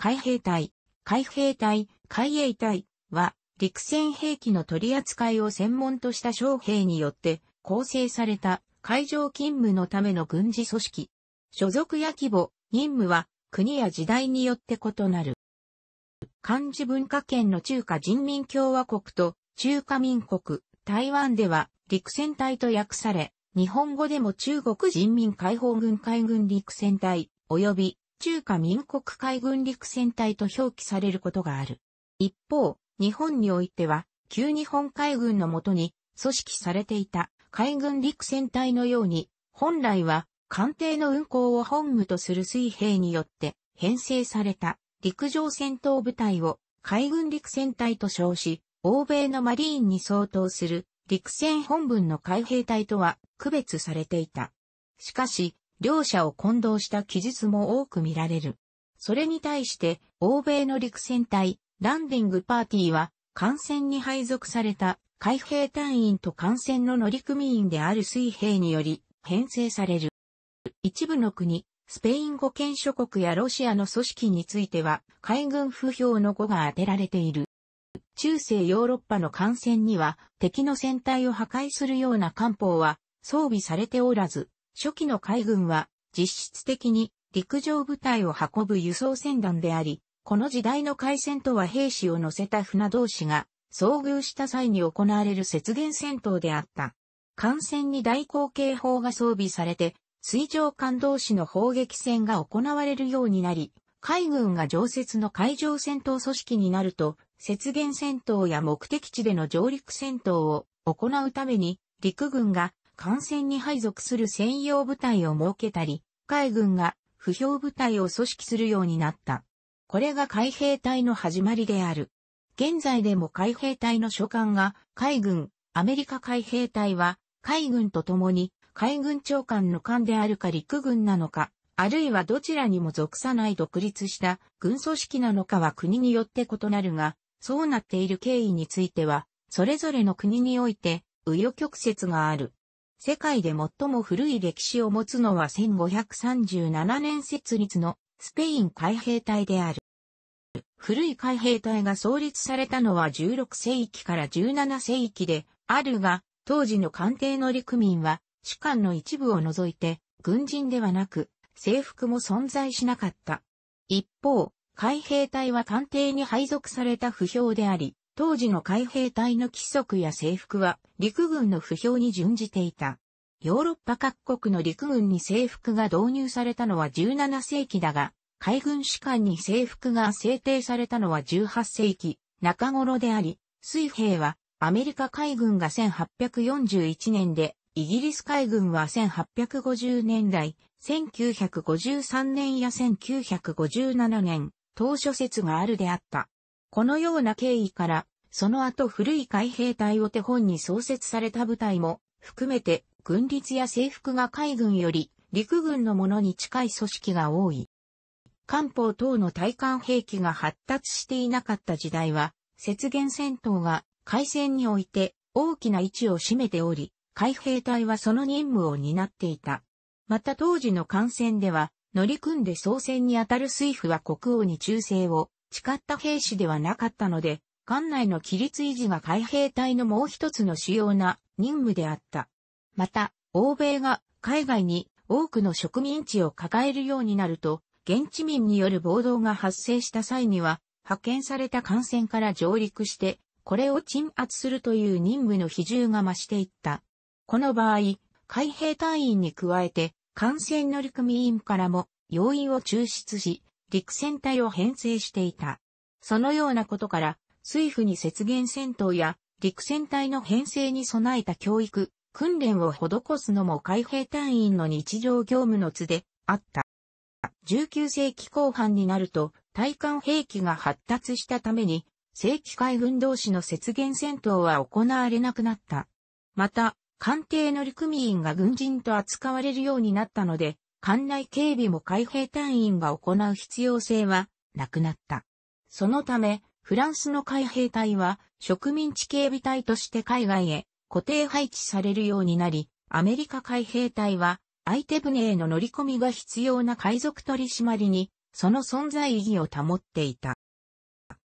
海兵隊、海兵隊、海衛隊は、陸戦兵器の取り扱いを専門とした将兵によって構成された海上勤務のための軍事組織。所属や規模、任務は国や時代によって異なる。漢字文化圏の中華人民共和国と中華民国、台湾では陸戦隊と訳され、日本語でも中国人民解放軍海軍陸戦隊、及び中華民国海軍陸戦隊と表記されることがある。一方、日本においては、旧日本海軍のもとに組織されていた海軍陸戦隊のように、本来は艦艇の運航を本務とする水兵によって編成された陸上戦闘部隊を海軍陸戦隊と称し、欧米のマリーンに相当する陸戦本部の海兵隊とは区別されていた。しかし、両者を混同した記述も多く見られる。それに対して、欧米の陸戦隊、ランディングパーティーは、艦船に配属された海兵隊員と艦船の乗組員である水兵により編成される。一部の国、スペイン語圏諸国やロシアの組織については海軍不評の語が当てられている。中世ヨーロッパの艦船には敵の船体を破壊するような艦砲は装備されておらず、初期の海軍は実質的に陸上部隊を運ぶ輸送船団であり、この時代の海戦とは兵士を乗せた船同士が遭遇した際に行われる雪原戦闘であった。艦船に大口径砲が装備されて、水上艦同士の砲撃戦が行われるようになり、海軍が常設の海上戦闘組織になると、雪原戦闘や目的地での上陸戦闘を行うために、陸軍が艦船に配属する専用部隊を設けたり、海軍が不評部隊を組織するようになった。これが海兵隊の始まりである。現在でも海兵隊の所管が海軍、アメリカ海兵隊は海軍と共に海軍長官の艦であるか陸軍なのか、あるいはどちらにも属さない独立した軍組織なのかは国によって異なるが、そうなっている経緯については、それぞれの国において、紆余曲折がある。世界で最も古い歴史を持つのは1537年設立のスペイン海兵隊である。古い海兵隊が創立されたのは16世紀から17世紀であるが、当時の官邸の陸民は主官の一部を除いて軍人ではなく制服も存在しなかった。一方、海兵隊は官邸に配属された不評であり、当時の海兵隊の規則や制服は陸軍の不評に準じていた。ヨーロッパ各国の陸軍に制服が導入されたのは17世紀だが、海軍士官に制服が制定されたのは18世紀中頃であり、水兵はアメリカ海軍が1841年で、イギリス海軍は1850年代、1953年や1957年、当初説があるであった。このような経緯から、その後古い海兵隊を手本に創設された部隊も含めて軍律や制服が海軍より陸軍のものに近い組織が多い。艦砲等の対艦兵器が発達していなかった時代は、雪原戦闘が海戦において大きな位置を占めており、海兵隊はその任務を担っていた。また当時の艦船では、乗り組んで操船にあたる水夫は国王に忠誠を誓った兵士ではなかったので、艦内の規律維持が海兵隊のもう一つの主要な任務であった。また、欧米が海外に多くの植民地を抱えるようになると、現地民による暴動が発生した際には、派遣された艦船から上陸して、これを鎮圧するという任務の比重が増していった。この場合、海兵隊員に加えて、艦船乗組員からも要員を抽出し、陸戦隊を編成していた。そのようなことから、水府に雪原戦闘や陸戦隊の編成に備えた教育、訓練を施すのも海兵隊員の日常業務の図であった。19世紀後半になると、対艦兵器が発達したために、正規海軍同士の雪原戦闘は行われなくなった。また、艦艇乗組員が軍人と扱われるようになったので、艦内警備も海兵隊員が行う必要性はなくなった。そのため、フランスの海兵隊は植民地警備隊として海外へ固定配置されるようになり、アメリカ海兵隊は相手船への乗り込みが必要な海賊取締りに、その存在意義を保っていた。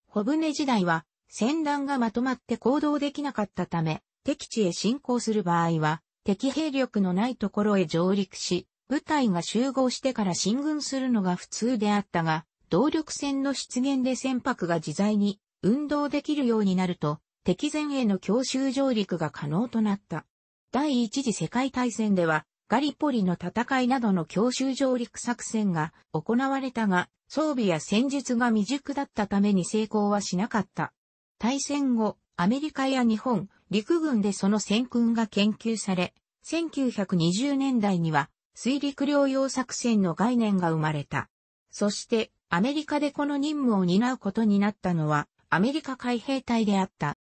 小船時代は、船団がまとまって行動できなかったため、敵地へ侵攻する場合は、敵兵力のないところへ上陸し、部隊が集合してから進軍するのが普通であったが、動力船の出現で船舶が自在に運動できるようになると、敵前への強襲上陸が可能となった。第一次世界大戦では、ガリポリの戦いなどの強襲上陸作戦が行われたが、装備や戦術が未熟だったために成功はしなかった。大戦後、アメリカや日本、陸軍でその戦訓が研究され、1920年代には水陸両用作戦の概念が生まれた。そして、アメリカでこの任務を担うことになったのは、アメリカ海兵隊であった。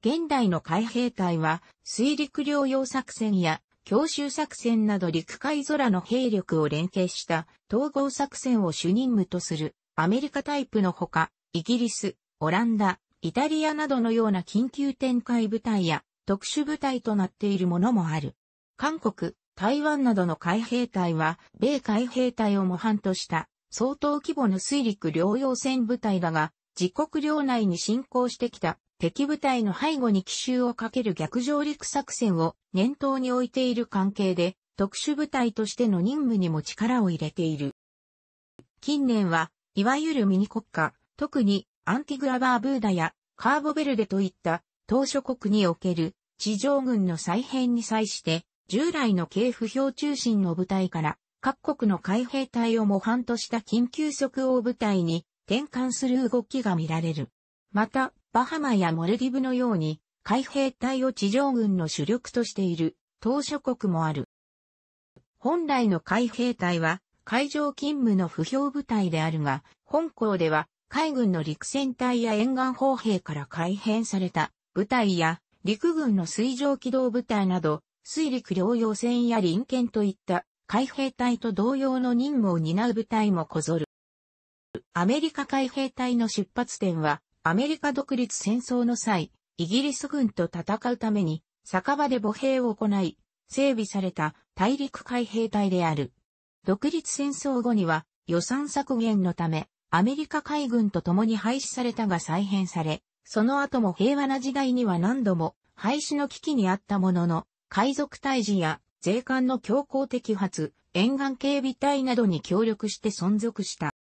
現代の海兵隊は、水陸両用作戦や、強襲作戦など陸海空の兵力を連携した統合作戦を主任務とするアメリカタイプのほか、イギリス、オランダ、イタリアなどのような緊急展開部隊や特殊部隊となっているものもある。韓国、台湾などの海兵隊は、米海兵隊を模範とした相当規模の水陸両用船部隊だが、自国領内に侵攻してきた敵部隊の背後に奇襲をかける逆上陸作戦を念頭に置いている関係で、特殊部隊としての任務にも力を入れている。近年は、いわゆるミニ国家、特にアンティグラバーブーダやカーボベルデといった島諸国における地上軍の再編に際して従来の系譜評中心の部隊から、各国の海兵隊を模範とした緊急即応部隊に転換する動きが見られる。また、バハマやモルディブのように、海兵隊を地上軍の主力としている、島諸国もある。本来の海兵隊は、海上勤務の不評部隊であるが、本校では、海軍の陸戦隊や沿岸砲兵から改編された部隊や、陸軍の水上機動部隊など、水陸両用船や臨検といった海兵隊と同様の任務を担う部隊もこぞる。アメリカ海兵隊の出発点は、アメリカ独立戦争の際、イギリス軍と戦うために、酒場で母兵を行い、整備された大陸海兵隊である。独立戦争後には予算削減のため、アメリカ海軍と共に廃止されたが再編され、その後も平和な時代には何度も廃止の危機にあったものの、海賊退治や税関の強行摘発、沿岸警備隊などに協力して存続した。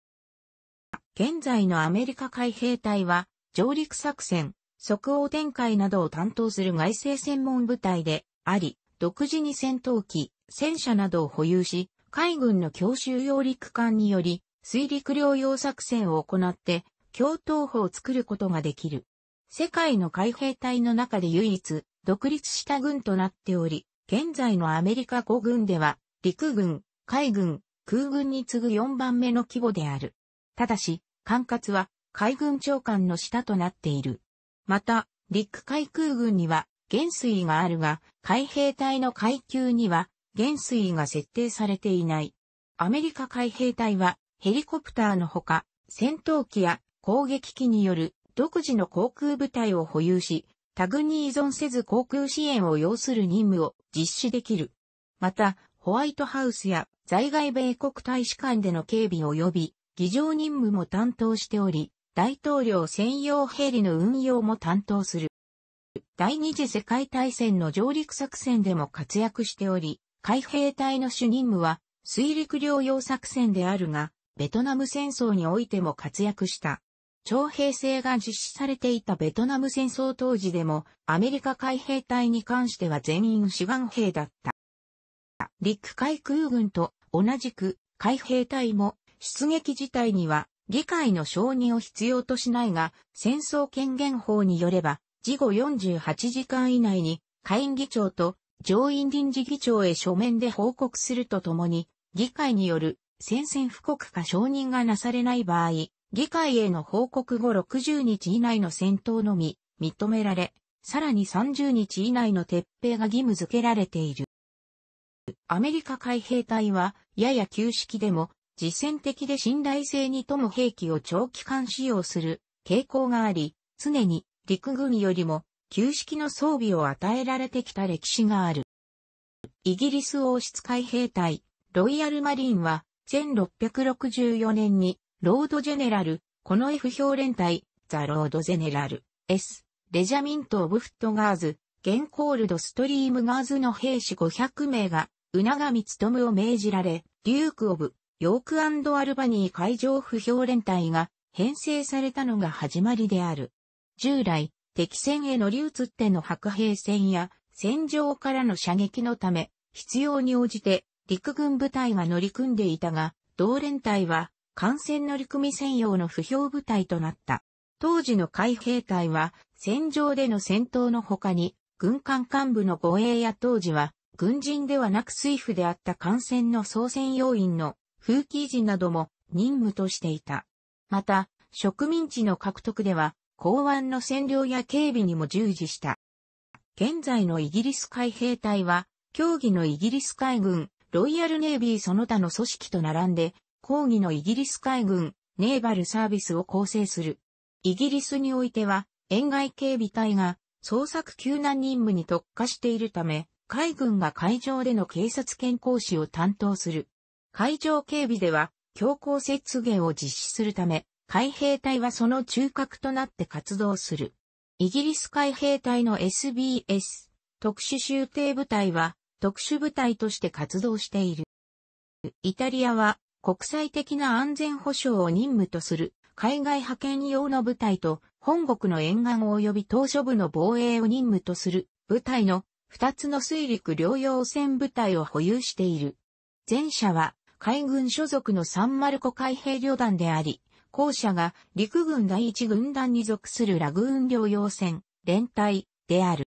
現在のアメリカ海兵隊は、上陸作戦、即応展開などを担当する外政専門部隊であり、独自に戦闘機、戦車などを保有し、海軍の強襲揚陸艦により、水陸両用作戦を行って、共闘法を作ることができる。世界の海兵隊の中で唯一、独立した軍となっており、現在のアメリカ5軍では、陸軍、海軍、空軍に次ぐ4番目の規模である。ただし、管轄は海軍長官の下となっている。また、陸海空軍には、元帥があるが、海兵隊の階級には、元帥が設定されていない。アメリカ海兵隊は、ヘリコプターのほか、戦闘機や攻撃機による独自の航空部隊を保有し、タグに依存せず航空支援を要する任務を実施できる。また、ホワイトハウスや在外米国大使館での警備及び議場任務も担当しており、大統領専用ヘリの運用も担当する。第二次世界大戦の上陸作戦でも活躍しており、海兵隊の主任務は水陸両用作戦であるが、ベトナム戦争においても活躍した。徴兵制が実施されていたベトナム戦争当時でも、アメリカ海兵隊に関しては全員志願兵だった。陸海空軍と同じく海兵隊も出撃自体には議会の承認を必要としないが、戦争権限法によれば、事後48時間以内に、下院議長と上院臨時議長へ書面で報告するとともに、議会による宣戦布告か承認がなされない場合、議会への報告後60日以内の戦闘のみ認められ、さらに30日以内の撤兵が義務付けられている。アメリカ海兵隊は、やや旧式でも、実践的で信頼性に富む兵器を長期間使用する傾向があり、常に陸軍よりも旧式の装備を与えられてきた歴史がある。イギリス王室海兵隊、ロイヤルマリンは、1664年にロードジェネラル、この F 表連隊、ザ・ロードジェネラル、S、レジャミント・オブ・フット・ガーズ、ゲン・コールド・ストリーム・ガーズの兵士500名が、うながみつとむを命じられ、デューク・オブ、ヨークアルバニー海上不評連隊が編成されたのが始まりである。従来、敵戦へ乗り移っての白兵戦や戦場からの射撃のため、必要に応じて陸軍部隊が乗り組んでいたが、同連隊は艦船乗組専用の不評部隊となった。当時の海兵隊は、戦場での戦闘の他に、軍艦幹部の護衛や当時は、軍人ではなく水夫であった艦船の操船要員の風紀維持なども任務としていた。また、植民地の獲得では、港湾の占領や警備にも従事した。現在のイギリス海兵隊は、競技のイギリス海軍、ロイヤルネイビーその他の組織と並んで、抗議のイギリス海軍、ネーバルサービスを構成する。イギリスにおいては、沿岸警備隊が捜索救難任務に特化しているため、海軍が海上での警察健康士を担当する。海上警備では、強行雪芸を実施するため、海兵隊はその中核となって活動する。イギリス海兵隊の SBS、特殊集定部隊は、特殊部隊として活動している。イタリアは、国際的な安全保障を任務とする海外派遣用の部隊と本国の沿岸及び島所部の防衛を任務とする部隊の二つの水陸両用船部隊を保有している。前者は海軍所属のサンマルコ海兵旅団であり、後者が陸軍第一軍団に属するラグーン両用船連隊である。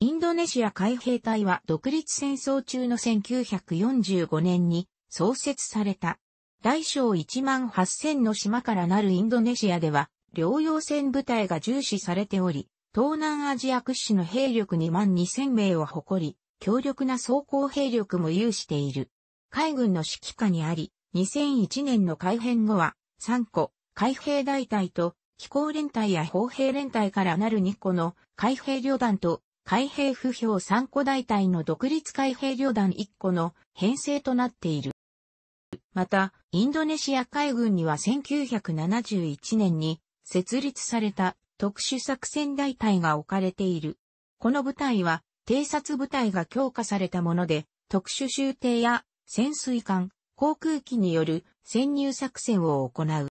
インドネシア海兵隊は独立戦争中の1945年に創設された。大小1万8000の島からなるインドネシアでは、療養船部隊が重視されており、東南アジア屈指の兵力2万2000名を誇り、強力な装甲兵力も有している。海軍の指揮下にあり、2001年の改編後は、3個、海兵大隊と、飛行連隊や砲兵連隊からなる2個の海兵旅団と、海兵不評3個大隊の独立海兵旅団1個の編成となっている。また、インドネシア海軍には1971年に設立された特殊作戦大隊が置かれている。この部隊は偵察部隊が強化されたもので、特殊集艇や潜水艦、航空機による潜入作戦を行う。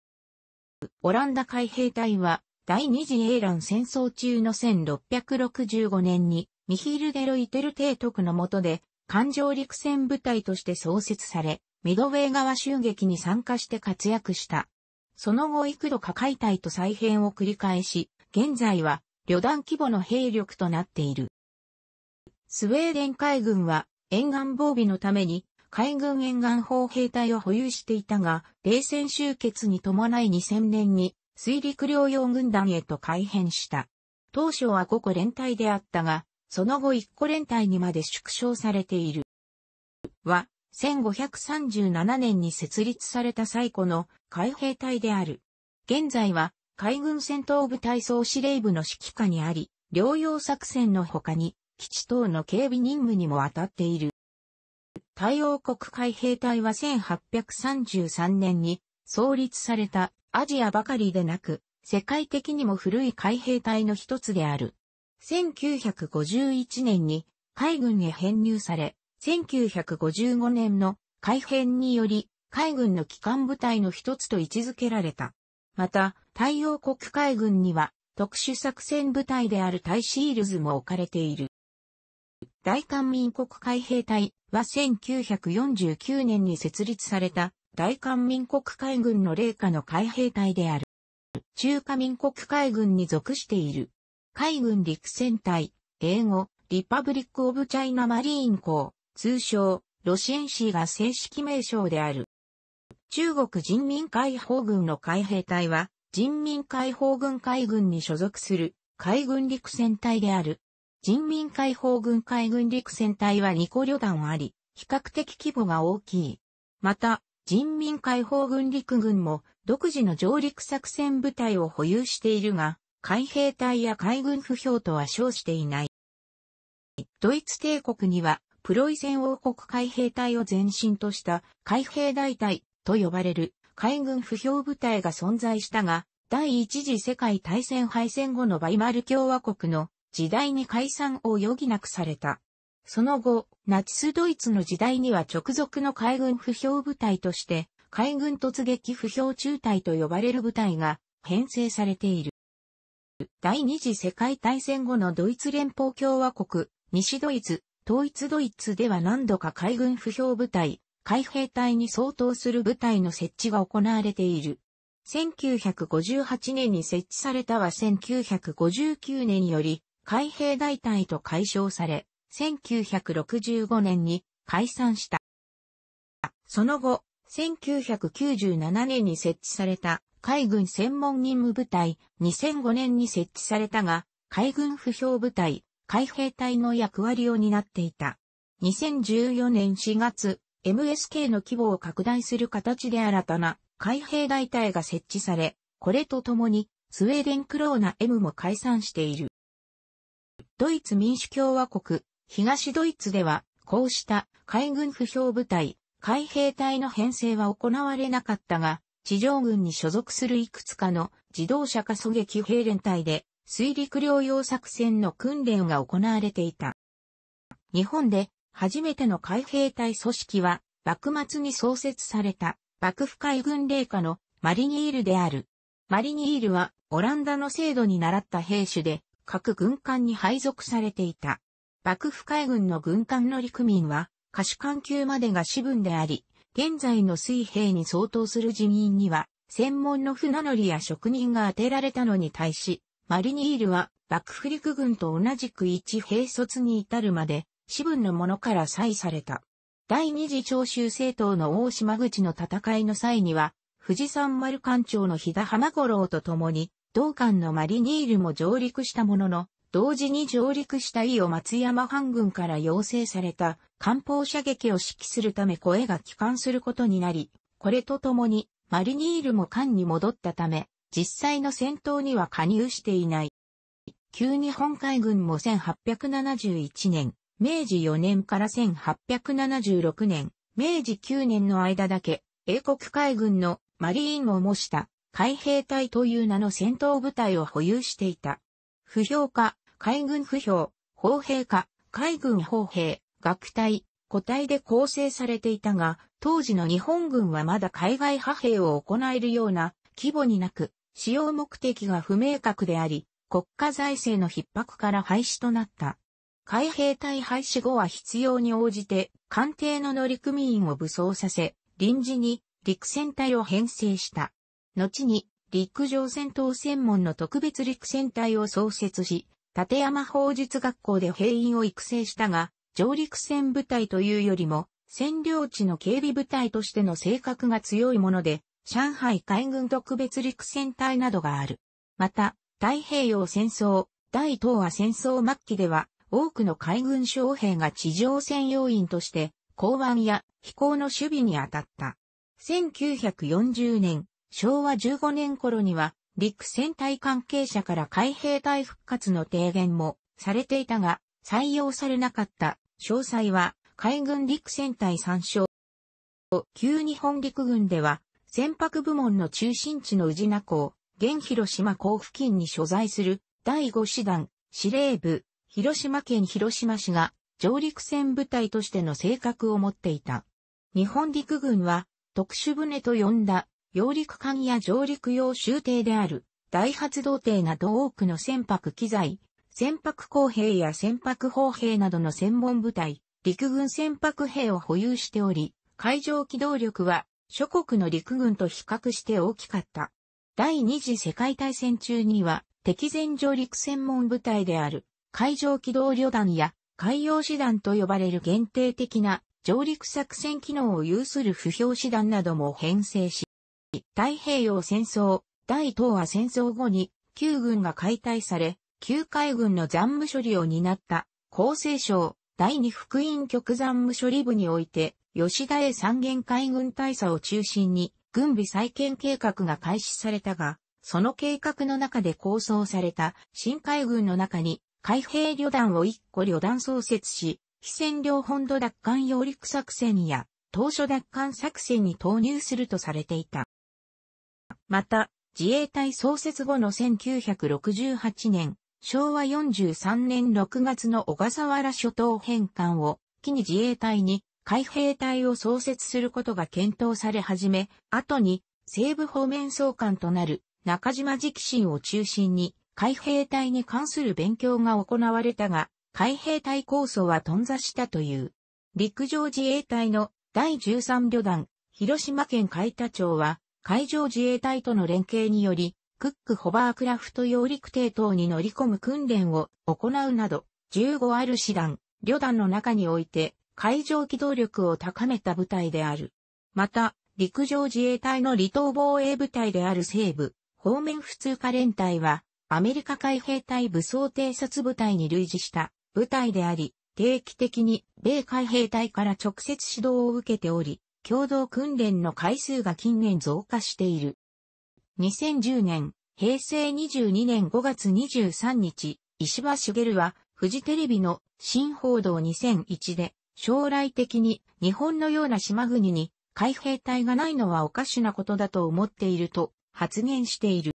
オランダ海兵隊は第二次英ン戦争中の1665年にミヒル・デロイテル提督の下で艦上陸戦部隊として創設され、ミドウェー側襲撃に参加して活躍した。その後幾度か解体と再編を繰り返し、現在は旅団規模の兵力となっている。スウェーデン海軍は沿岸防備のために海軍沿岸砲兵隊を保有していたが、冷戦終結に伴い2000年に水陸両用軍団へと改編した。当初は5個連隊であったが、その後一個連隊にまで縮小されている。は、1537年に設立された最古の海兵隊である。現在は海軍戦闘部隊総司令部の指揮下にあり、療養作戦の他に基地等の警備任務にも当たっている。太陽国海兵隊は1833年に創立されたアジアばかりでなく、世界的にも古い海兵隊の一つである。1951年に海軍へ編入され、1955年の改編により海軍の機関部隊の一つと位置づけられた。また、太陽国海軍には特殊作戦部隊であるタイシールズも置かれている。大韓民国海兵隊は1949年に設立された大韓民国海軍の霊下の海兵隊である。中華民国海軍に属している。海軍陸戦隊、英語、リパブリック・オブ・チャイナ・マリーン校、通称、ロシエンシーが正式名称である。中国人民解放軍の海兵隊は、人民解放軍海軍に所属する海軍陸戦隊である。人民解放軍海軍陸戦隊は2個旅団あり、比較的規模が大きい。また、人民解放軍陸軍も独自の上陸作戦部隊を保有しているが、海兵隊や海軍不評とは称していない。ドイツ帝国には、プロイセン王国海兵隊を前身とした海兵大隊と呼ばれる海軍不評部隊が存在したが、第一次世界大戦敗戦後のバイマル共和国の時代に解散を余儀なくされた。その後、ナチスドイツの時代には直属の海軍不評部隊として、海軍突撃不評中隊と呼ばれる部隊が編成されている。第二次世界大戦後のドイツ連邦共和国、西ドイツ、統一ドイツでは何度か海軍不評部隊、海兵隊に相当する部隊の設置が行われている。1958年に設置されたは1959年より海兵大隊と解消され、1965年に解散した。その後、1997年に設置された海軍専門任務部隊、2005年に設置されたが、海軍不評部隊、海兵隊の役割を担っていた。2014年4月、MSK の規模を拡大する形で新たな海兵大隊が設置され、これとともに、スウェーデンクローナ M も解散している。ドイツ民主共和国、東ドイツでは、こうした海軍不評部隊、海兵隊の編成は行われなかったが、地上軍に所属するいくつかの自動車化狙撃兵連隊で水陸両用作戦の訓練が行われていた。日本で初めての海兵隊組織は幕末に創設された幕府海軍霊下のマリニールである。マリニールはオランダの制度に習った兵種で各軍艦に配属されていた。幕府海軍の軍艦乗組員は、下視艦級までが士分であり、現在の水兵に相当する人員には、専門の船乗りや職人が当てられたのに対し、マリニールは幕府陸軍と同じく一兵卒に至るまで、私分の者から採された。第二次長州政党の大島口の戦いの際には、富士山丸艦長の日田浜五郎と共に、同艦のマリニールも上陸したものの、同時に上陸した伊予松山藩軍から要請された艦砲射撃を指揮するため声が帰還することになり、これとともにマリニールも艦に戻ったため、実際の戦闘には加入していない。旧日本海軍も1871年、明治4年から1876年、明治9年の間だけ、英国海軍のマリーンを模した海兵隊という名の戦闘部隊を保有していた。不評化、海軍不評、砲兵化、海軍砲兵、学隊、個体で構成されていたが、当時の日本軍はまだ海外派兵を行えるような規模になく、使用目的が不明確であり、国家財政の逼迫から廃止となった。海兵隊廃止後は必要に応じて、艦艇の乗組員を武装させ、臨時に陸戦隊を編成した。後に陸上戦闘専門の特別陸戦隊を創設し、立山法術学校で兵員を育成したが、上陸戦部隊というよりも、占領地の警備部隊としての性格が強いもので、上海海軍特別陸戦隊などがある。また、太平洋戦争、大東亜戦争末期では、多くの海軍将兵が地上戦要員として、港湾や飛行の守備に当たった。1940年、昭和15年頃には、陸戦隊関係者から海兵隊復活の提言もされていたが、採用されなかった詳細は海軍陸戦隊参照。旧日本陸軍では、船舶部門の中心地の宇品港、現広島港付近に所在する第5師団司令部、広島県広島市が上陸船部隊としての性格を持っていた。日本陸軍は特殊船と呼んだ揚陸艦や上陸用集艇である大発動艇など多くの船舶機材、船舶工兵や船舶砲兵などの専門部隊、陸軍船舶兵を保有しており、海上機動力は諸国の陸軍と比較して大きかった。第二次世界大戦中には敵前上陸専門部隊である海上機動旅団や海洋師団と呼ばれる限定的な上陸作戦機能を有する不評師団なども編成し、太平洋戦争、大東亜戦争後に旧軍が解体され、旧海軍の残務処理を担った、厚生省第二副院局残務処理部において、吉田へ三元海軍大佐を中心に、軍備再建計画が開始されたが、その計画の中で構想された新海軍の中に、海兵旅団を1個旅団創設し、非占領本土奪還揚陸作戦や、島嶼奪還作戦に投入するとされていた。また、自衛隊創設後の1968年、昭和43年6月の小笠原諸島返還を機に自衛隊に海兵隊を創設することが検討され始め、後に西部方面総監となる中島直進を中心に海兵隊に関する勉強が行われたが、海兵隊構想は頓挫したという。陸上自衛隊の第13旅団、広島県海田町は海上自衛隊との連携により、クックホバークラフト揚陸艇等に乗り込む訓練を行うなど、15ある師団、旅団の中において、海上機動力を高めた部隊である。また、陸上自衛隊の離島防衛部隊である西部、方面普通科連隊は、アメリカ海兵隊武装偵察部隊に類似した部隊であり、定期的に米海兵隊から直接指導を受けており、共同訓練の回数が近年増加している。2010年、平成22年5月23日、石破茂は、フジテレビの新報道2001で、将来的に日本のような島国に海兵隊がないのはおかしなことだと思っていると発言している。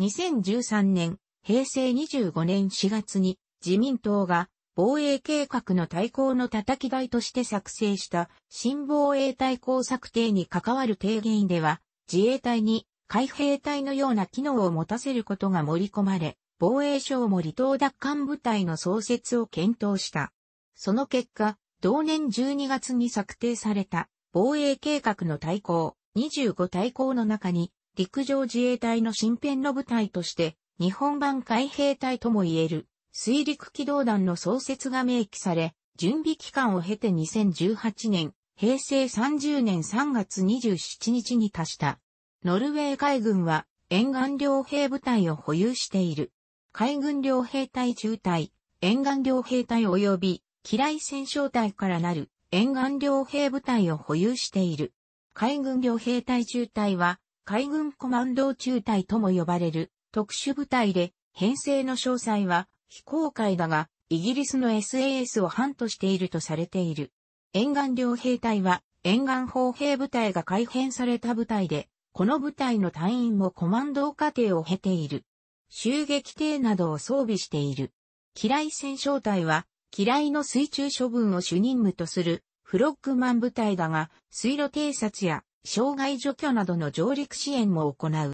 2013年、平成25年4月に自民党が防衛計画の対抗の叩き台として作成した新防衛対抗策定に関わる提言では自衛隊に海兵隊のような機能を持たせることが盛り込まれ、防衛省も離島奪還部隊の創設を検討した。その結果、同年12月に策定された防衛計画の大綱25大綱の中に陸上自衛隊の新編の部隊として日本版海兵隊とも言える水陸機動団の創設が明記され、準備期間を経て2018年、平成30年3月27日に達した。ノルウェー海軍は沿岸両兵部隊を保有している。海軍両兵隊中隊、沿岸両兵隊及び、機雷戦勝隊からなる沿岸両兵部隊を保有している。海軍両兵隊中隊は、海軍コマンド中隊とも呼ばれる特殊部隊で、編成の詳細は非公開だが、イギリスの SAS を反としているとされている。沿岸両兵隊は、沿岸砲兵部隊が改編された部隊で、この部隊の隊員もコマンド過程を経ている。襲撃艇などを装備している。機雷戦勝隊は、機雷の水中処分を主任務とするフロッグマン部隊だが、水路偵察や障害除去などの上陸支援も行う。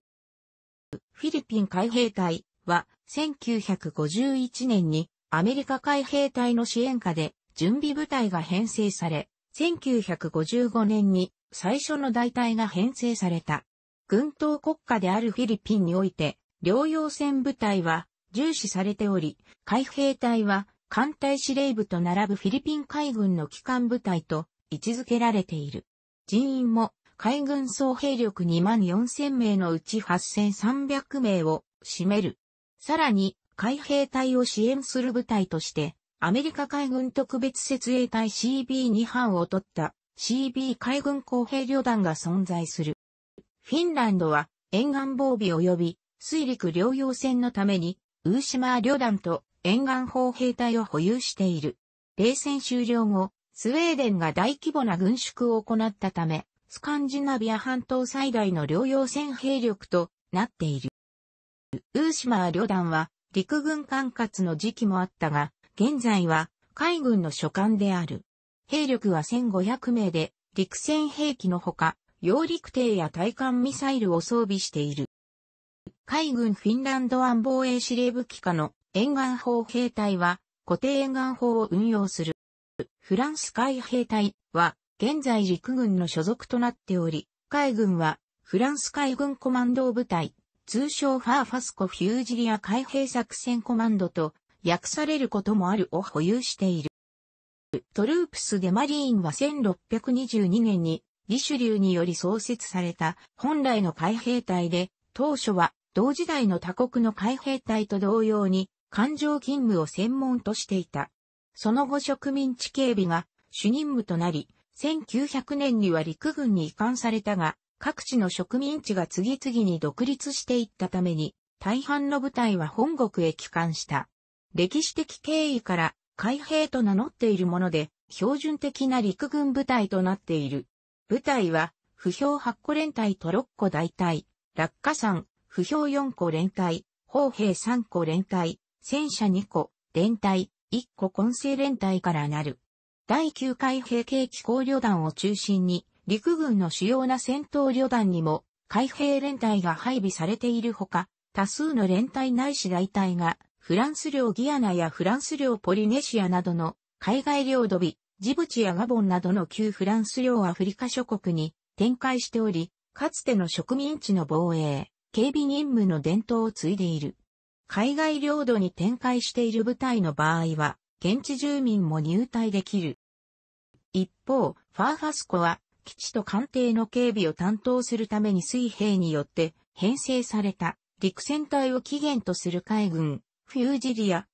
フィリピン海兵隊は1951年にアメリカ海兵隊の支援下で準備部隊が編成され、1955年に最初の大隊が編成された。軍統国家であるフィリピンにおいて、療養船部隊は重視されており、海兵隊は艦隊司令部と並ぶフィリピン海軍の機関部隊と位置づけられている。人員も海軍総兵力2万4000名のうち8300名を占める。さらに、海兵隊を支援する部隊として、アメリカ海軍特別設営隊 CB2 班を取った CB 海軍工兵旅団が存在する。フィンランドは沿岸防備及び水陸両用船のために、ウーシマー旅団と沿岸砲兵隊を保有している。冷戦終了後、スウェーデンが大規模な軍縮を行ったため、スカンジナビア半島最大の両用船兵力となっている。ウーシマー旅団は陸軍管轄の時期もあったが、現在は海軍の所管である。兵力は1500名で、陸戦兵器のほか、揚陸艇や対艦ミサイルを装備している。海軍フィンランド湾防衛司令部機下の沿岸砲兵隊は固定沿岸砲を運用する。フランス海兵隊は現在陸軍の所属となっており、海軍はフランス海軍コマンド部隊、通称ファーファスコフュージリア海兵作戦コマンドと訳されることもあるを保有している。トループスデマリーンは1622年にリシュリューにより創設された本来の海兵隊で、当初は同時代の他国の海兵隊と同様に艦上勤務を専門としていた。その後植民地警備が主任務となり、1900年には陸軍に移管されたが、各地の植民地が次々に独立していったために、大半の部隊は本国へ帰還した。歴史的経緯から海兵と名乗っているもので、標準的な陸軍部隊となっている。部隊は、不評8個連隊と6個大隊、落下山、不評4個連隊、砲兵3個連隊、戦車2個、連隊、1個混成連隊からなる。第9回兵系機構旅団を中心に、陸軍の主要な戦闘旅団にも、海兵連隊が配備されているほか、多数の連隊ないし大隊が、フランス領ギアナやフランス領ポリネシアなどの海外領土日。ジブチやガボンなどの旧フランス領アフリカ諸国に展開しており、かつての植民地の防衛、警備任務の伝統を継いでいる。海外領土に展開している部隊の場合は、現地住民も入隊できる。一方、ファーファスコは、基地と艦艇の警備を担当するために水兵によって編成された陸戦隊を起源とする海軍、フュージリア、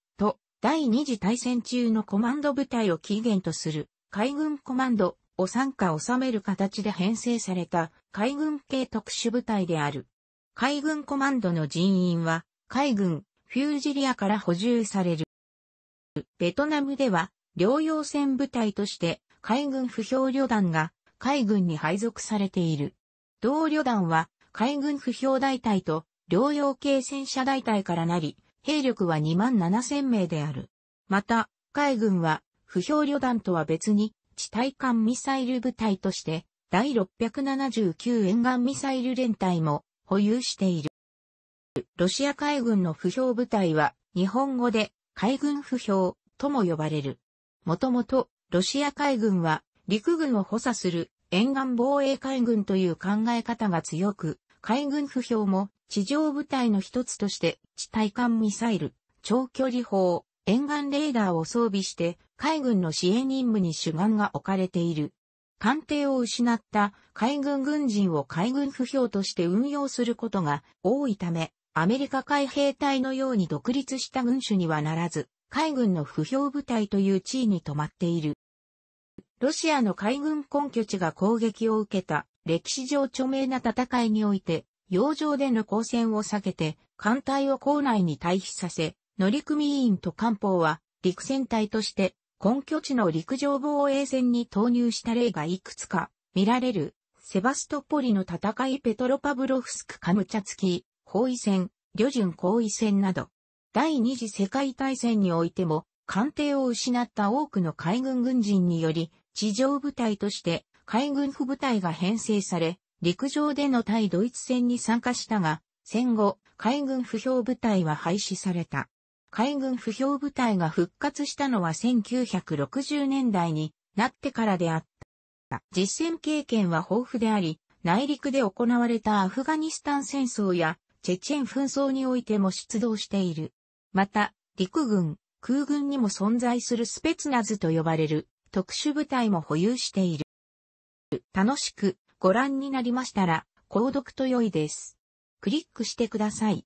第二次大戦中のコマンド部隊を起源とする海軍コマンドを参加収める形で編成された海軍系特殊部隊である。海軍コマンドの人員は海軍フュージリアから補充される。ベトナムでは療養船部隊として海軍不評旅団が海軍に配属されている。同旅団は海軍不評大隊と療養系戦車大隊からなり、兵力は2万7千名である。また、海軍は、不評旅団とは別に、地対艦ミサイル部隊として、第679沿岸ミサイル連隊も保有している。ロシア海軍の不評部隊は、日本語で、海軍不評とも呼ばれる。もともと、ロシア海軍は、陸軍を補佐する沿岸防衛海軍という考え方が強く、海軍不評も地上部隊の一つとして地対艦ミサイル、長距離砲、沿岸レーダーを装備して海軍の支援任務に主眼が置かれている。艦艇を失った海軍軍人を海軍不評として運用することが多いため、アメリカ海兵隊のように独立した軍種にはならず、海軍の不評部隊という地位に止まっている。ロシアの海軍根拠地が攻撃を受けた歴史上著名な戦いにおいて、洋上での交戦を避けて艦隊を校内に退避させ、乗組員と艦砲は陸戦隊として根拠地の陸上防衛戦に投入した例がいくつか見られる。セバストポリの戦いペトロパブロフスクカムチャツキー、包囲戦、旅順包囲戦など、第二次世界大戦においても、艦艇を失った多くの海軍軍人により、地上部隊として海軍副部隊が編成され、陸上での対ドイツ戦に参加したが、戦後、海軍不評部隊は廃止された。海軍不評部隊が復活したのは1960年代になってからであった。実戦経験は豊富であり、内陸で行われたアフガニスタン戦争やチェチェン紛争においても出動している。また、陸軍、空軍にも存在するスペツナズと呼ばれる特殊部隊も保有している。楽しくご覧になりましたら、購読と良いです。クリックしてください。